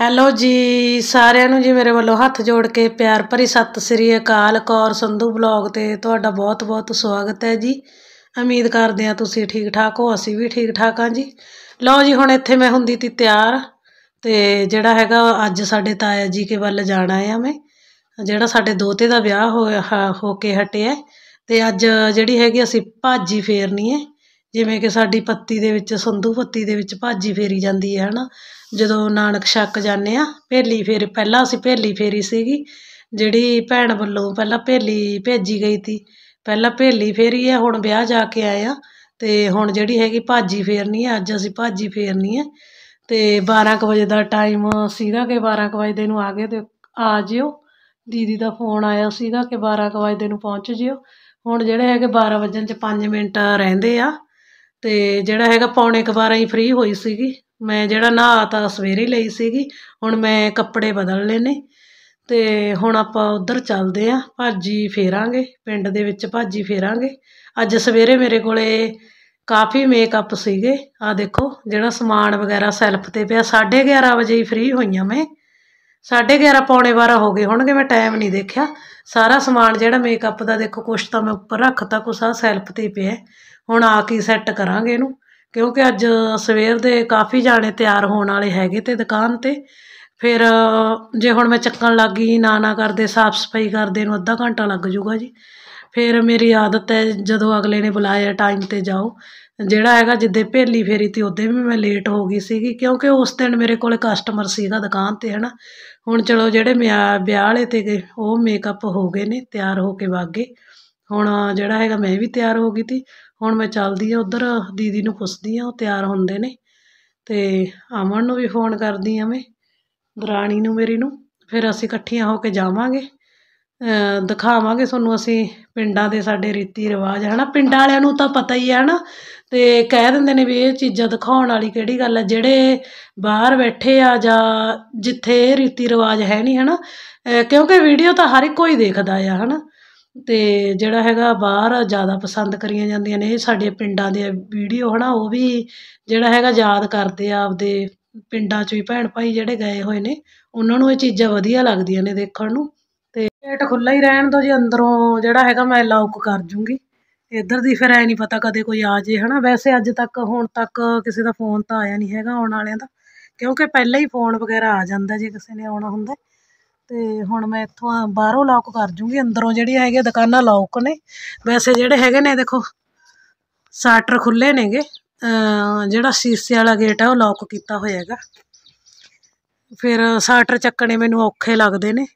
hello ਜੀ ਸਾਰਿਆਂ ਨੂੰ ਜੀ ਮੇਰੇ ਵੱਲੋਂ ਹੱਥ ਜੋੜ ਕੇ ਪਿਆਰ ਭਰੀ ਸਤਿ ਸ੍ਰੀ ਅਕਾਲ ਕੌਰ ਸੰਧੂ ਬਲੌਗ ਤੇ ਤੁਹਾਡਾ ਬਹੁਤ-ਬਹੁਤ ਸਵਾਗਤ ਹੈ ਜੀ ਉਮੀਦ ਕਰਦੇ ਆ ਤੁਸੀਂ ਠੀਕ ਠਾਕ ਹੋ ਅਸੀਂ ਵੀ ਠੀਕ ਠਾਕ ਆ ਜੀ ਲਓ ਜੀ ਹੁਣ ਇੱਥੇ ਮੈਂ ਹੁੰਦੀ ਤੀ ਤਿਆਰ ਤੇ ਜਿਹੜਾ ਹੈਗਾ ਅੱਜ ਸਾਡੇ ਤਾਇਆ ਜੀ ਕੇ ਵੱਲ ਜਾਣਾ ਆ ਮੈਂ ਜਿਹੜਾ ਸਾਡੇ ਦੋਤੇ ਦਾ ਵਿਆਹ ਹੋ ਹੋ ਕੇ ਹਟਿਆ ਤੇ ਅੱਜ ਜਿਹੜੀ ਹੈਗੀ ਅਸੀਂ ਭਾਜੀ ਫੇਰਨੀ ਹੈ ਜਿਵੇਂ ਕਿ ਸਾਡੀ ਪੱਤੀ ਦੇ ਵਿੱਚ ਸੰਧੂ ਪੱਤੀ ਦੇ ਵਿੱਚ ਭਾਜੀ ਫੇਰੀ ਜਾਂਦੀ ਹੈ ਹਨਾ ਜਦੋਂ ਨਾਨਕ ਛੱਕ ਜਾਂਦੇ ਆ ਭੇਲੀ ਫੇਰ ਪਹਿਲਾਂ ਅਸੀਂ ਭੇਲੀ ਫੇਰੀ ਸੀਗੀ ਜਿਹੜੀ ਭੈਣ ਵੱਲੋਂ ਪਹਿਲਾਂ ਭੇਲੀ ਭੇਜੀ ਗਈ ਸੀ ਪਹਿਲਾਂ ਭੇਲੀ ਫੇਰੀ ਹੈ ਹੁਣ ਵਿਆਹ ਜਾ ਕੇ ਆਏ ਆ ਹੁਣ ਜਿਹੜੀ ਹੈਗੀ ਭਾਜੀ ਫੇਰਨੀ ਹੈ ਅੱਜ ਅਸੀਂ ਭਾਜੀ ਫੇਰਨੀ ਹੈ ਤੇ 12:00 ਵਜੇ ਦਾ ਟਾਈਮ ਸੀਗਾ ਕਿ 12:00 ਵਜੇ ਦੇ ਨੂੰ ਆ ਗਏ ਤੇ ਆ ਜਿਓ ਦੀਦੀ ਦਾ ਫੋਨ ਆਇਆ ਸੀਗਾ ਕਿ 12:00 ਵਜੇ ਦੇ ਨੂੰ ਪਹੁੰਚ ਜਿਓ ਹੁਣ ਜਿਹੜੇ ਹੈਗੇ 12:00 ਵਜੇ 'ਚ 5 ਮਿੰਟ ਰਹਿੰਦੇ ਆ ਤੇ ਜਿਹੜਾ ਹੈਗਾ ਪੌਣੇ ਕੁ ਵਾਰਾਂ ਹੀ ਫ੍ਰੀ ਹੋਈ ਸੀਗੀ ਮੈਂ ਜਿਹੜਾ ਨਹਾਤਾ ਤਾਂ ਸਵੇਰੇ ਲਈ ਸੀਗੀ ਹੁਣ ਮੈਂ ਕੱਪੜੇ ਬਦਲ ਲਏ ਨੇ ਹੁਣ ਆਪਾਂ ਉਧਰ ਚੱਲਦੇ ਆਂ ਭਾਜੀ ਫੇਰਾਂਗੇ ਪਿੰਡ ਦੇ ਵਿੱਚ ਭਾਜੀ ਫੇਰਾਂਗੇ ਅੱਜ ਸਵੇਰੇ ਮੇਰੇ ਕੋਲੇ ਕਾਫੀ ਮੇਕਅਪ ਸੀਗੇ ਆ ਦੇਖੋ ਜਿਹੜਾ ਸਮਾਨ ਵਗੈਰਾ ਸੈਲਫ 'ਤੇ ਪਿਆ 11:30 ਵਜੇ ਹੀ ਫ੍ਰੀ ਹੋਈਆਂ ਮੈਂ 11:30 ਪੌਣੇ 12 ਹੋ ਗਏ ਹੋਣਗੇ ਮੈਂ ਟਾਈਮ ਨਹੀਂ ਦੇਖਿਆ ਸਾਰਾ ਸਮਾਨ ਜਿਹੜਾ ਮੇਕਅਪ ਦਾ ਦੇਖੋ ਕੁਛ ਤਾਂ ਮੈਂ ਉੱਪਰ ਰੱਖਤਾ ਕੁਛ ਆ ਸੈਲਫ 'ਤੇ ਪਿਆ ਹੁਣ ਆ ਕੇ ਸੈੱਟ ਕਰਾਂਗੇ ਇਹਨੂੰ ਕਿਉਂਕਿ ਅੱਜ ਸਵੇਰ ਦੇ ਕਾਫੀ ਜਾਣੇ ਤਿਆਰ ਹੋਣ ਵਾਲੇ ਹੈਗੇ ਤੇ ਦੁਕਾਨ ਤੇ ਫਿਰ ਜੇ ਹੁਣ ਮੈਂ ਚੱਕਣ ਲੱਗ ਗਈ ਨਾ ਨਾ ਕਰਦੇ ਸਾਫ ਸਫਾਈ ਕਰਦੇ ਨੂੰ ਅੱਧਾ ਘੰਟਾ ਲੱਗ ਜਾਊਗਾ ਜੀ ਫਿਰ ਮੇਰੀ ਆਦਤ ਹੈ ਜਦੋਂ ਅਗਲੇ ਨੇ ਬੁਲਾਇਆ ਟਾਈਮ ਤੇ ਜਾਓ ਜਿਹੜਾ ਹੈਗਾ ਜਿੱਦੇ ਭੇਲੀ ਫੇਰੀ ਤੇ ਉਹਦੇ ਵੀ ਮੈਂ ਲੇਟ ਹੋ ਗਈ ਸੀਗੀ ਕਿਉਂਕਿ ਉਸ ਦਿਨ ਮੇਰੇ ਕੋਲ ਕਸਟਮਰ ਸੀਗਾ ਦੁਕਾਨ ਤੇ ਹਨਾ ਹੁਣ ਚਲੋ ਜਿਹੜੇ ਵਿਆਹ ਵਾਲੇ ਤੇ ਗਏ ਉਹ ਮੇਕਅਪ ਹੋ ਗਏ ਨੇ ਤਿਆਰ ਹੋ ਕੇ ਵਾਗੇ ਹੁਣ ਜਿਹੜਾ ਹੈਗਾ ਮੈਂ ਵੀ ਤਿਆਰ ਹੋ ਗਈ ਸੀ ਹੁਣ ਮੈਂ ਚੱਲਦੀ ਆ ਉਧਰ ਦੀਦੀ ਨੂੰ ਪੁੱਛਦੀ ਆ ਉਹ ਤਿਆਰ ਹੁੰਦੇ ਨੇ ਤੇ ਅਮਨ ਨੂੰ ਵੀ ਫੋਨ ਕਰਦੀ ਆ ਮੈਂ ਦਰਾਣੀ ਨੂੰ ਮੇਰੀ ਨੂੰ ਫਿਰ ਅਸੀਂ ਇਕੱਠੀਆਂ ਹੋ ਕੇ ਜਾਵਾਂਗੇ ਦਿਖਾਵਾਂਗੇ ਤੁਹਾਨੂੰ ਅਸੀਂ ਪਿੰਡਾਂ ਦੇ ਸਾਡੇ ਰੀਤੀ ਰਿਵਾਜ ਹੈ ਨਾ ਪਿੰਡਾਂ ਵਾਲਿਆਂ ਨੂੰ ਤਾਂ ਪਤਾ ਹੀ ਹੈ ਨਾ ਤੇ ਕਹਿ ਦਿੰਦੇ ਨੇ ਵੀ ਇਹ ਚੀਜ਼ਾਂ ਦਿਖਾਉਣ ਵਾਲੀ ਕਿਹੜੀ ਗੱਲ ਹੈ ਜਿਹੜੇ ਬਾਹਰ ਬੈਠੇ ਆ ਜਾਂ ਜਿੱਥੇ ਰੀਤੀ ਰਿਵਾਜ ਹੈ ਨਹੀਂ ਹੈ ਨਾ ਕਿਉਂਕਿ ਵੀਡੀਓ ਤਾਂ ਹਰ ਕੋਈ ਦੇਖਦਾ ਆ ਹੈ ਨਾ ਤੇ ਜਿਹੜਾ ਹੈਗਾ ਬਾਹਰ ਜ਼ਿਆਦਾ ਪਸੰਦ ਕਰੀਆਂ ਜਾਂਦੀਆਂ ਨੇ ਇਹ ਸਾਡੇ ਪਿੰਡਾਂ ਦੇ ਵੀਡੀਓ ਹਨਾ ਉਹ ਵੀ ਜਿਹੜਾ ਹੈਗਾ ਯਾਦ ਕਰਦੇ ਆ ਆਪਦੇ ਪਿੰਡਾਂ 'ਚ ਵੀ ਭੈਣ ਭਾਈ ਜਿਹੜੇ ਗਏ ਹੋਏ ਨੇ ਉਹਨਾਂ ਨੂੰ ਇਹ ਚੀਜ਼ਾਂ ਵਧੀਆ ਲੱਗਦੀਆਂ ਨੇ ਦੇਖਣ ਨੂੰ ਤੇ ਗੇਟ ਖੁੱਲਾ ਹੀ ਰਹਿਣ ਦੋ ਜੀ ਅੰਦਰੋਂ ਜਿਹੜਾ ਹੈਗਾ ਮੈਂ ਲੌਕ ਕਰ ਜੂੰਗੀ ਇੱਧਰ ਦੀ ਫਿਰ ਐ ਨਹੀਂ ਪਤਾ ਕਦੇ ਕੋਈ ਆ ਜੇ ਹਨਾ ਵੈਸੇ ਅੱਜ ਤੱਕ ਹੁਣ ਤੱਕ ਕਿਸੇ ਦਾ ਫੋਨ ਤਾਂ ਆਇਆ ਨਹੀਂ ਹੈਗਾ ਆਉਣ ਵਾਲਿਆਂ ਦਾ ਕਿਉਂਕਿ ਪਹਿਲਾਂ ਹੀ ਫੋਨ ਵਗੈਰਾ ਆ ਜਾਂਦਾ ਜੇ ਕਿਸੇ ਨੇ ਆਉਣਾ ਹੁੰਦਾ ਤੇ ਹੁਣ ਮੈਂ ਇੱਥੋਂ ਆ ਬਾਹਰੋਂ ਲੌਕ ਕਰ ਜੂੰਗੀ ਅੰਦਰੋਂ ਜਿਹੜੀ ਹੈਗੇ ਦੁਕਾਨਾਂ ਲੌਕ ਨੇ ਵੈਸੇ ਜਿਹੜੇ ਹੈਗੇ ਨੇ ਦੇਖੋ ਸਾਟਰ ਖੁੱਲੇ ਨੇਗੇ ਜਿਹੜਾ ਸ਼ੀਸ਼ੇ ਵਾਲਾ ਗੇਟ ਆ ਉਹ ਲੌਕ ਕੀਤਾ ਹੋਇਆ ਹੈਗਾ ਫਿਰ ਸਾਟਰ ਚੱਕਣੇ ਮੈਨੂੰ ਔਖੇ ਲੱਗਦੇ ਨੇ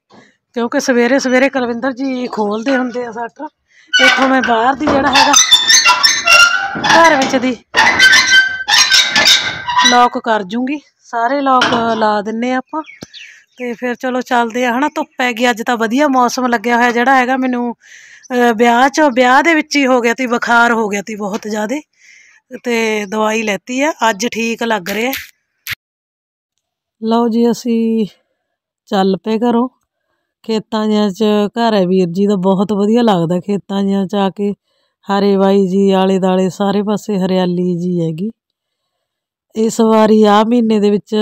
ਕਿਉਂਕਿ ਸਵੇਰੇ ਸਵੇਰੇ ਕੁਲਵਿੰਦਰ ਜੀ ਖੋਲਦੇ ਹੁੰਦੇ ਆ ਸਾਟਰ ਇੱਥੋਂ ਮੈਂ ਬਾਹਰ ਦੀ ਜਿਹੜਾ ਹੈਗਾ ਘਰ ਵਿੱਚ ਦੀ ਲੌਕ ਕਰ ਜੂੰਗੀ ਸਾਰੇ ਲੌਕ ਲਾ ਦਿੰਨੇ ਆਪਾਂ ਤੇ ਫਿਰ ਚਲੋ ਚੱਲਦੇ ਆ ਹਨਾ ਧੁੱਪ ਪੈ ਗਈ ਅੱਜ ਤਾਂ ਵਧੀਆ ਮੌਸਮ ਲੱਗਿਆ ਹੋਇਆ ਜਿਹੜਾ ਹੈਗਾ ਮੈਨੂੰ ਵਿਆਹ 'ਚ ਵਿਆਹ ਦੇ ਵਿੱਚ ਹੀ ਹੋ ਗਿਆ ਤੇ ਬੁਖਾਰ ਹੋ ਗਿਆ ਤੇ ਬਹੁਤ ਜ਼ਿਆਦਾ ਤੇ ਦਵਾਈ ਲੈਤੀ ਆ ਅੱਜ ਠੀਕ ਲੱਗ ਰਿਹਾ ਲਓ ਜੀ ਅਸੀਂ ਚੱਲ ਪਏ ਘਰੋਂ ਖੇਤਾਂ ਜਿਹਾਂ 'ਚ ਘਰ ਹੈ ਵੀਰ ਜੀ ਦਾ ਬਹੁਤ ਵਧੀਆ ਲੱਗਦਾ ਖੇਤਾਂ ਜਿਹਾਂ 'ਚ ਆ ਕੇ ਹਰੇ ਵਾਈ ਜੀ ਆਲੇ ਦਾਲੇ ਸਾਰੇ ਪਾਸੇ ਹਰਿਆਲੀ ਜੀ ਹੈਗੀ ਇਸ ਵਾਰੀ ਆਹ ਮਹੀਨੇ ਦੇ ਵਿੱਚ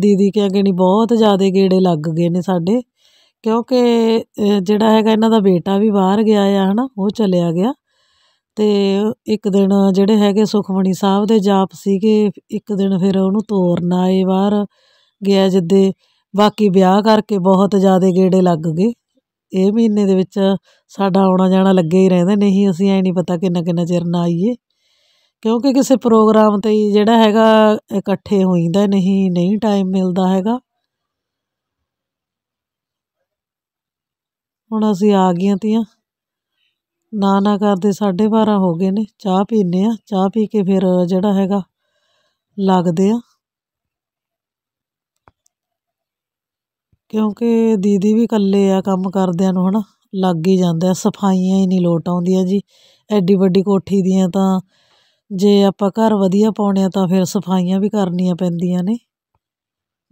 ਦੀਦੀ ਕਿਆ ਨਹੀਂ ਬਹੁਤ ਜ਼ਿਆਦਾ ਗੇੜੇ ਲੱਗ ਗਏ ਨੇ ਸਾਡੇ ਕਿਉਂਕਿ ਜਿਹੜਾ ਹੈਗਾ ਇਹਨਾਂ ਦਾ ਬੇਟਾ ਵੀ ਬਾਹਰ ਗਿਆ ਆ ਹਨਾ ਉਹ ਚਲਿਆ ਗਿਆ ਤੇ ਇੱਕ ਦਿਨ ਜਿਹੜੇ ਹੈਗੇ ਸੁਖਮਣੀ ਸਾਹਿਬ ਦੇ ਜਾਪ ਸੀਗੇ ਇੱਕ ਦਿਨ ਫਿਰ ਉਹਨੂੰ ਤੋਰਨ ਆਏ ਬਾਹਰ ਗਿਆ ਜਿੱਦੇ ਬਾਕੀ ਵਿਆਹ ਕਰਕੇ ਬਹੁਤ ਜ਼ਿਆਦਾ ਗੇੜੇ ਲੱਗ ਗਏ ਇਹ ਮਹੀਨੇ ਦੇ ਵਿੱਚ ਸਾਡਾ ਆਉਣਾ ਜਾਣਾ ਲੱਗੇ ਹੀ ਰਹਿੰਦਾ ਨਹੀਂ ਅਸੀਂ ਐ ਨਹੀਂ ਪਤਾ ਕਿੰਨਾ ਕਿੰਨਾ ਚਿਰ ਨਾ ਆਈਏ ਕਿਉਂਕਿ ਕਿਸੇ ਪ੍ਰੋਗਰਾਮ ਤੇ ਜਿਹੜਾ ਹੈਗਾ ਇਕੱਠੇ ਹੋਈਂਦਾ ਨਹੀਂ ਨਹੀਂ ਟਾਈਮ ਮਿਲਦਾ ਹੈਗਾ ਹੁਣ ਅਸੀਂ ਆ ਗਈਆਂ ਤੀਆਂ ਨਾ ਨਾ ਕਰਦੇ 12:30 ਹੋ ਗਏ ਨੇ ਚਾਹ ਪੀਨੇ ਆ ਚਾਹ ਪੀ ਕੇ ਫਿਰ ਜਿਹੜਾ ਹੈਗਾ ਲੱਗਦੇ ਆ ਕਿਉਂਕਿ ਦੀਦੀ ਵੀ ਇਕੱਲੇ ਆ ਕੰਮ ਕਰਦਿਆਂ ਨੂੰ ਹਨਾ ਲੱਗ ਹੀ ਜਾਂਦਾ ਸਫਾਈਆਂ ਹੀ ਨਹੀਂ ਲੋਟ ਆਉਂਦੀਆਂ ਜੀ ਐਡੀ ਵੱਡੀ ਕੋਠੀ ਦੀਆਂ ਤਾਂ ਜੇ ਆਪਾਂ ਘਰ ਵਧੀਆ ਪਾਉਣੇ ਆ ਤਾਂ ਫਿਰ ਸਫਾਈਆਂ ਵੀ ਕਰਨੀਆਂ ਪੈਂਦੀਆਂ ਨੇ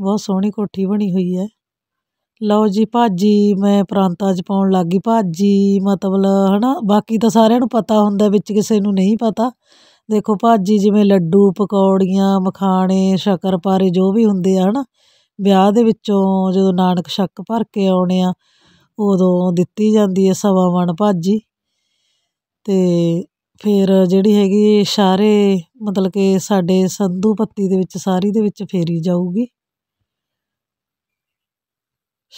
ਬਹੁਤ ਸੋਹਣੀ ਕੋਠੀ ਬਣੀ ਹੋਈ ਹੈ ਲਓ ਜੀ ਭਾਜੀ ਮੈਂ ਪ੍ਰਾਂਤਾਂ 'ਚ ਪਾਉਣ ਲੱਗ ਗਈ ਭਾਜੀ ਮਤਲਬ ਹਨਾ ਬਾਕੀ ਤਾਂ ਸਾਰਿਆਂ ਨੂੰ ਪਤਾ ਹੁੰਦਾ ਵਿੱਚ ਕਿਸੇ ਨੂੰ ਨਹੀਂ ਪਤਾ ਦੇਖੋ ਭਾਜੀ ਜਿਵੇਂ ਲੱਡੂ ਪਕੌੜੀਆਂ ਮਖਾਣੇ ਸ਼ਕਰਪਾਰੇ ਜੋ ਵੀ ਹੁੰਦੇ ਆ ਹਨਾ ਵਿਆਹ ਦੇ ਵਿੱਚੋਂ ਜਦੋਂ ਨਾਨਕ ਸ਼ੱਕ ਭਰ ਕੇ ਆਉਣੇ ਆ ਉਦੋਂ ਦਿੱਤੀ ਜਾਂਦੀ ਹੈ ਸਵਾ ਮਣ ਭਾਜੀ ਤੇ ਫਿਰ ਜਿਹੜੀ ਹੈਗੀ ਸਾਰੇ ਮਤਲਬ ਕਿ ਸਾਡੇ ਸੰਧੂ ਪੱਤੀ ਦੇ ਵਿੱਚ ਸਾਰੀ ਦੇ ਵਿੱਚ ਫੇਰੀ ਜਾਊਗੀ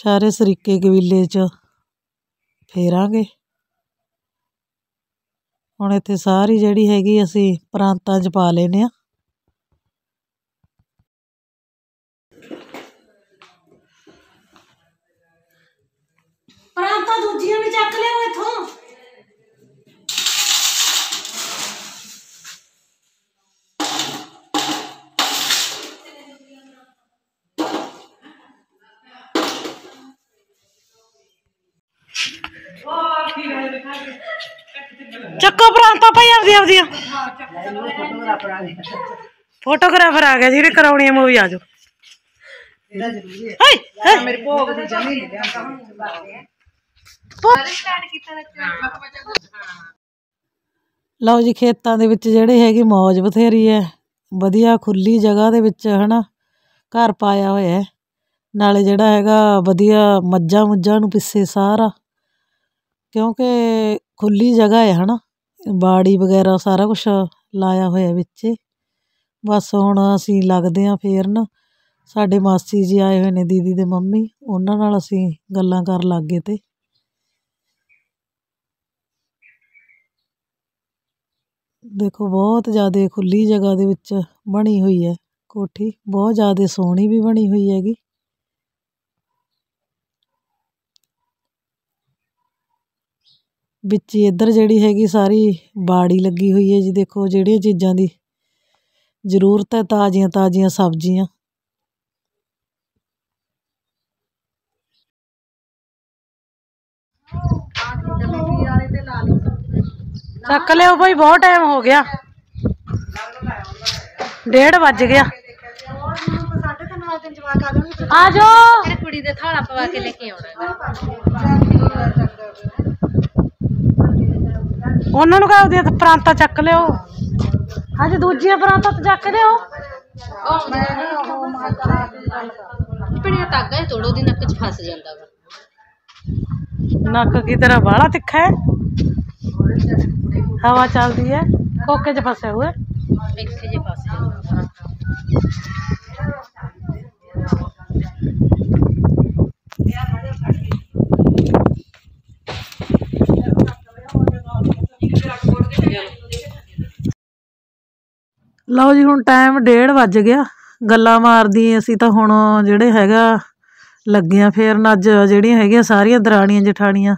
ਸਾਰੇ ਸਰੀਕੇ ਕਬੀਲੇ 'ਚ ਫੇਰਾਂਗੇ ਹੁਣ ਇੱਥੇ ਸਾਰੀ ਜਿਹੜੀ ਹੈਗੀ ਅਸੀਂ ਪ੍ਰਾਂਤਾਂ 'ਚ ਪਾ ਲੈਨੇ ਆ ਪ੍ਰਾਂਤਾਂ ਦੂਜੀਆਂ ਵੀ ਚੱਕ ਲਿਓ ਇੱਥੋਂ ਚੱਕੋ ਪ੍ਰਾਂਤਾ ਭਾਈ ਆ ਆਪਦੀਆਂ ਫੋਟੋਗ੍ਰਾਫਰ ਆ ਗਿਆ ਜਿਹੜੇ ਕਰਾਉਣੀ ਹੈ ਮੂਵੀ ਆ ਜਾਓ ਹਾਏ ਲਓ ਜੀ ਖੇਤਾਂ ਦੇ ਵਿੱਚ ਜਿਹੜੇ ਹੈਗੇ ਮੌਜ ਬਥੇਰੀ ਹੈ ਵਧੀਆ ਖੁੱਲੀ ਜਗ੍ਹਾ ਦੇ ਵਿੱਚ ਹਨਾ ਘਰ ਪਾਇਆ ਹੋਇਆ ਨਾਲੇ ਜਿਹੜਾ ਹੈਗਾ ਵਧੀਆ ਮੱਜਾ ਮੁੱਝਾਂ ਨੂੰ ਪਿੱਛੇ ਸਾਰਾ ਕਿਉਂਕਿ ਖੁੱਲੀ ਜਗ੍ਹਾ ਹੈ ਹਨਾ ਬਾੜੀ ਵਗੈਰਾ ਸਾਰਾ ਕੁਝ ਲਾਇਆ ਹੋਇਆ ਵਿੱਚ ਬਸ ਹੁਣ ਅਸੀਂ ਲੱਗਦੇ ਫੇਰ ਫੇਰਨ ਸਾਡੇ ਮਾਸੀ ਜੀ ਆਏ ਹੋਏ ਨੇ ਦੀਦੀ ਦੇ ਮੰਮੀ ਉਹਨਾਂ ਨਾਲ ਅਸੀਂ ਗੱਲਾਂ ਕਰਨ ਲੱਗ ਗਏ ਤੇ ਦੇਖੋ ਬਹੁਤ ਜ਼ਿਆਦਾ ਖੁੱਲੀ ਜਗ੍ਹਾ ਦੇ ਵਿੱਚ ਬਣੀ ਹੋਈ ਹੈ ਕੋਠੀ ਬਹੁਤ ਜ਼ਿਆਦਾ ਸੋਹਣੀ ਵੀ ਬਣੀ ਹੋਈ ਹੈਗੀ ਵਿੱਚ ਇੱਧਰ ਜਿਹੜੀ ਹੈਗੀ ਸਾਰੀ ਬਾੜੀ ਲੱਗੀ ਹੋਈ ਹੈ ਜੀ ਦੇਖੋ ਜਿਹੜੀਆਂ ਚੀਜ਼ਾਂ ਦੀ ਜ਼ਰੂਰਤ ਹੈ ਤਾਜ਼ੀਆਂ ਤਾਜ਼ੀਆਂ ਸਬਜ਼ੀਆਂ ਚੱਕ ਲਿਓ ਭਾਈ ਬਹੁਤ ਟਾਈਮ ਹੋ ਗਿਆ ਡੇਢ ਵੱਜ ਗਿਆ ਆਜੋ ਕੁੜੀ ਦੇ ਥਾਲਾ ਪਵਾ ਕੇ ਲੈ ਕੇ ਆਉਣਾ ਉਹਨਾਂ ਨੂੰ ਕਹੋ ਉਹਦੀਆਂ ਪ੍ਰਾਂਤਾਂ ਚੱਕ ਲਿਓ ਹਾਂਜੀ ਦੂਜੀਆਂ ਪ੍ਰਾਂਤਾਂ ਤੇ ਚੱਕ ਲਿਓ ਪਿੰਡੀਆਂ ਤਾਗਾ ਤੋੜੋ ਦੀ ਨੱਕ 'ਚ ਫਸ ਜਾਂਦਾ ਵਾ ਨੱਕ ਕੀ ਤੇਰਾ ਬਾਹਲਾ ਤਿੱਖਾ ਹੈ ਹਵਾ ਚੱਲਦੀ ਹੈ ਕੋਕੇ 'ਚ ਫਸੇ ਹੋਏ ਇੱਥੇ ਜੇ ਫਸ ਜਾਂਦਾ ਲਓ ਜੀ ਹੁਣ ਟਾਈਮ 1:30 ਵੱਜ ਗਿਆ ਗੱਲਾਂ ਮਾਰਦੀ ਅਸੀਂ ਤਾਂ ਹੁਣ ਜਿਹੜੇ ਹੈਗਾ ਲੱਗਿਆਂ ਫੇਰ ਅੱਜ ਜਿਹੜੀਆਂ ਹੈਗੀਆਂ ਸਾਰੀਆਂ ਦਰਾਣੀਆਂ ਜਠਾਣੀਆਂ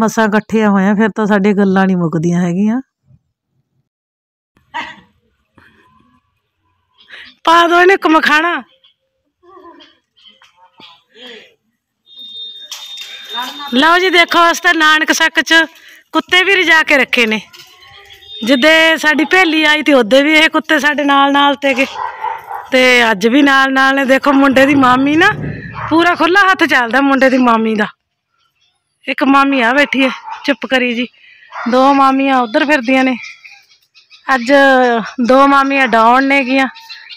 ਮਸਾਂ ਇਕੱਠੀਆਂ ਹੋਇਆ ਫਿਰ ਤਾਂ ਸਾਡੇ ਗੱਲਾਂ ਨਹੀਂ ਮੁੱਕਦੀਆਂ ਹੈਗੀਆਂ ਪਾ ਦੋ ਇਹਨੇ ਕਮਖਾਣਾ ਲਓ ਜੀ ਦੇਖੋ ਅਸ ਤਾਂ ਨਾਨਕ ਸੱਕ ਚ ਕੁੱਤੇ ਵੀ ਰਜਾ ਕੇ ਰੱਖੇ ਨੇ ਜਿੱਦੇ ਸਾਡੀ ਭੇਲੀ ਆਈ ਤੇ ਉਹਦੇ ਵੀ ਇਹ ਕੁੱਤੇ ਸਾਡੇ ਨਾਲ ਨਾਲ ਤੇ ਤੇ ਅੱਜ ਵੀ ਨਾਲ ਨਾਲ ਨੇ ਦੇਖੋ ਮੁੰਡੇ ਦੀ ਮਾਮੀ ਨਾ ਪੂਰਾ ਖੁੱਲਾ ਹੱਥ ਚੱਲਦਾ ਮੁੰਡੇ ਦੀ ਮਾਮੀ ਦਾ ਇੱਕ ਮਾਮੀ ਆ ਬੈਠੀ ਹੈ ਚੁੱਪ ਕਰੀ ਜੀ ਦੋ ਮਾਮੀਆਂ ਉਧਰ ਫਿਰਦੀਆਂ ਨੇ ਅੱਜ ਦੋ ਮਾਮੀਆਂ ਡਾਉਣ ਨੇ ਗਿਆ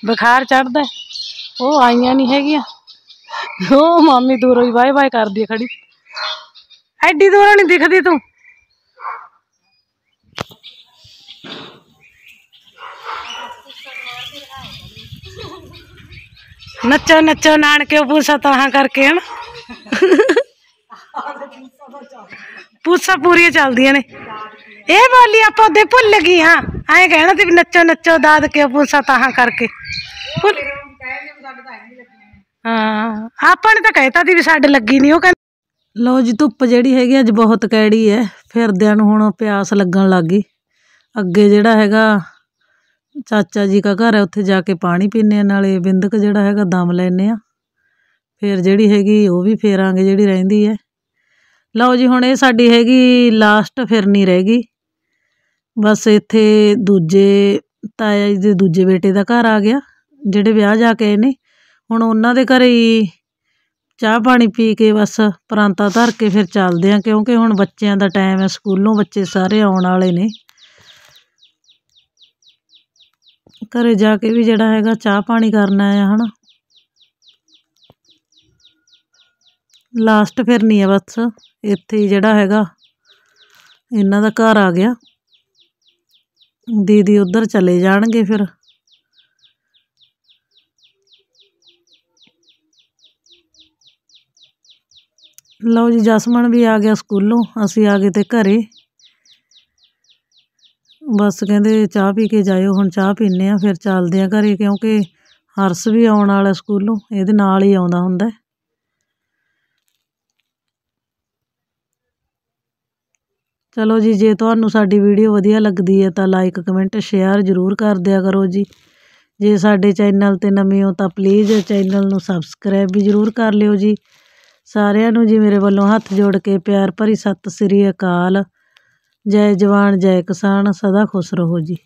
ਬੁਖਾਰ ਚੜਦਾ ਉਹ ਆਈਆਂ ਨਹੀਂ ਹੈਗੀਆਂ ਉਹ ਮਾਮੀ ਦੂਰੋਂ ਹੀ ਬਾਏ ਬਾਏ ਕਰਦੀ ਖੜੀ ਐਡੀ ਦੂਰੋਂ ਨਹੀਂ ਦਿਖਦੀ ਤੂੰ ਨੱਚੋ ਨੱਚੋ ਨਾਨਕੇ ਪੂਸਾ ਤਾਹਾਂ ਕਰਕੇ ਹਨ ਪੂਸਾ ਪੂਰੀਆਂ ਚੱਲਦੀਆਂ ਨੇ ਇਹ ਬੋਲੀ ਆਪਾਂ ਉਹਦੇ ਭੁੱਲ ਗਈ ਹਾਂ ਐਂ ਕਹਿਣਾ ਤੇ ਨੱਚੋ ਨੱਚੋ ਦਾਦ ਕੇ ਪੂਸਾ ਤਾਹਾਂ ਕਰਕੇ ਹਾਂ ਆਪਾਂ ਨੇ ਤਾਂ ਕਹਿਤਾ ਦੀ ਵੀ ਸਾਡੇ ਲੱਗੀ ਨਹੀਂ ਉਹ ਕਹਿੰਦੇ ਲੋ ਜੀ ਧੁੱਪ ਜਿਹੜੀ ਹੈਗੀ ਅੱਜ ਬਹੁਤ ਕੈੜੀ ਹੈ ਫਿਰਦਿਆਂ ਨੂੰ ਹੁਣ ਪਿਆਸ ਲੱਗਣ ਲੱਗ ਗਈ ਅੱਗੇ ਜਿਹੜਾ ਹੈਗਾ ਚਾਚਾ ਜੀ ਦਾ ਘਰ ਹੈ ਉੱਥੇ ਜਾ ਕੇ ਪਾਣੀ ਪੀਨੇ ਆ ਨਾਲੇ ਬਿੰਦਕ ਜਿਹੜਾ ਹੈਗਾ ਦਮ ਲੈਨੇ ਆ ਫਿਰ ਜਿਹੜੀ ਹੈਗੀ ਉਹ ਵੀ ਫੇਰਾਂਗੇ ਜਿਹੜੀ ਰਹਿੰਦੀ ਹੈ ਲਓ ਜੀ ਹੁਣ ਇਹ ਸਾਡੀ ਹੈਗੀ ਲਾਸਟ ਫਿਰਨੀ ਰਹਿ ਗਈ ਬਸ ਇੱਥੇ ਦੂਜੇ ਤਾਇਆ ਜੀ ਦੇ ਦੂਜੇ ਬੇਟੇ ਦਾ ਘਰ ਆ ਗਿਆ ਜਿਹੜੇ ਵਿਆਹ ਜਾ ਕੇ ਆਏ ਨੇ ਹੁਣ ਉਹਨਾਂ ਦੇ ਘਰੇ ਹੀ ਚਾਹ ਪਾਣੀ ਪੀ ਕੇ ਬਸ ਪ੍ਰਾਂਤਾ ਧਰ ਕੇ ਫਿਰ ਚੱਲਦੇ ਆ ਕਿਉਂਕਿ ਹੁਣ ਬੱਚਿਆਂ ਦਾ ਟਾਈਮ ਹੈ ਸਕੂਲੋਂ ਬੱਚੇ ਸਾਰੇ ਆਉਣ ਵਾਲੇ ਨੇ ਘਰੇ ਜਾ ਕੇ ਵੀ ਜਿਹੜਾ ਹੈਗਾ ਚਾਹ ਪਾਣੀ ਕਰਨਾ ਆ ਹਨਾ ਲਾਸਟ ਫਿਰ ਨਹੀਂ ਆ ਬਸ ਇੱਥੇ ਹੀ ਜਿਹੜਾ ਹੈਗਾ ਇਹਨਾਂ ਦਾ ਘਰ ਆ ਗਿਆ ਦੀਦੀ ਉਧਰ ਚਲੇ ਜਾਣਗੇ ਫਿਰ ਲਓ ਜੀ ਜਸਮਨ ਵੀ ਆ ਗਿਆ ਸਕੂਲੋਂ ਅਸੀਂ ਆ ਗਏ ਤੇ ਘਰੇ ਬਸ ਕਹਿੰਦੇ ਚਾਹ ਪੀ ਕੇ ਜਾਇਓ ਹੁਣ ਚਾਹ ਪੀਨੇ ਆ ਫਿਰ ਚੱਲਦੇ ਆ ਘਰੇ ਕਿਉਂਕਿ ਹਰਸ ਵੀ ਆਉਣ ਵਾਲਾ ਸਕੂਲੋਂ ਇਹਦੇ ਨਾਲ ਹੀ ਆਉਂਦਾ ਹੁੰਦਾ ਚਲੋ ਜੀ ਜੇ ਤੁਹਾਨੂੰ ਸਾਡੀ ਵੀਡੀਓ ਵਧੀਆ ਲੱਗਦੀ ਹੈ ਤਾਂ ਲਾਈਕ ਕਮੈਂਟ ਸ਼ੇਅਰ ਜ਼ਰੂਰ ਕਰ ਦਿਆ ਕਰੋ ਜੀ ਜੇ ਸਾਡੇ ਚੈਨਲ ਤੇ ਨਵੇਂ ਹੋ ਤਾਂ ਪਲੀਜ਼ ਚੈਨਲ ਨੂੰ ਸਬਸਕ੍ਰਾਈਬ ਵੀ ਜ਼ਰੂਰ ਕਰ ਲਿਓ ਜੀ ਸਾਰਿਆਂ ਨੂੰ ਜੀ ਮੇਰੇ ਵੱਲੋਂ ਹੱਥ ਜੋੜ ਕੇ ਪਿਆਰ ਭਰੀ ਸਤਿ ਸ੍ਰੀ ਅਕਾਲ ਜੈ ਜਵਾਨ ਜੈ ਕਿਸਾਨ ਸਦਾ ਖੁਸ਼ ਰਹੋ ਜੀ